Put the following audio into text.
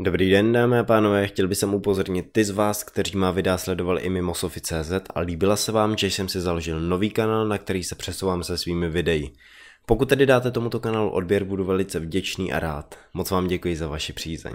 Dobrý den dámy a pánové, chtěl bych sem upozornit ty z vás, kteří má videa sledovali i mimo Sofi.cz a líbila se vám, že jsem si založil nový kanál, na který se přesouvám se svými videí. Pokud tedy dáte tomuto kanálu odběr, budu velice vděčný a rád. Moc vám děkuji za vaši přízeň.